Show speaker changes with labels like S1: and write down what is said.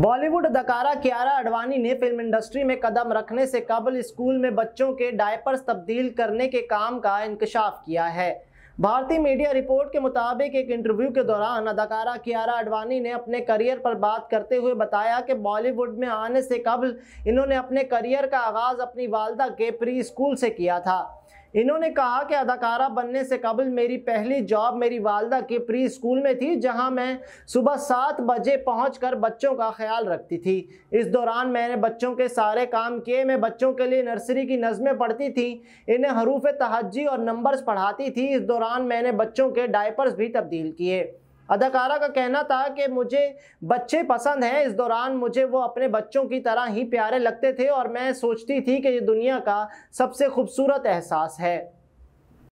S1: बॉलीवुड अदाकारा कियारा अडवाणी ने film industry में कदम रखने से कबल स्कूल में बच्चों के डायपर्स तब्दील करने के काम का इंकशाफ किया है भारतीय मीडिया रिपोर्ट के मुताबिक एक इंटरव्यू के दौरान अदाकारा कियारा अडवाणी ने अपने करियर पर बात करते हुए बताया कि बॉलीवुड में आने से कबल इन्होंने अपने करियर का आगाज़ अपनी वालदा के प्री स्कूल से किया था इन्होंने कहा कि अदाकारा बनने से कबल मेरी पहली जॉब मेरी वालदा के प्री स्कूल में थी जहां मैं सुबह सात बजे कर बच्चों का ख्याल रखती थी इस दौरान मैंने बच्चों के सारे काम किए मैं बच्चों के लिए नर्सरी की नज़में पढ़ती थी इन्हें हरूफ तहजी और नंबर्स पढ़ाती थी इस दौरान मैंने बच्चों के डायपर्स भी तब्दील किए अदाकारा का कहना था कि मुझे बच्चे पसंद हैं इस दौरान मुझे वो अपने बच्चों की तरह ही प्यारे लगते थे और मैं सोचती थी कि ये दुनिया का सबसे खूबसूरत एहसास है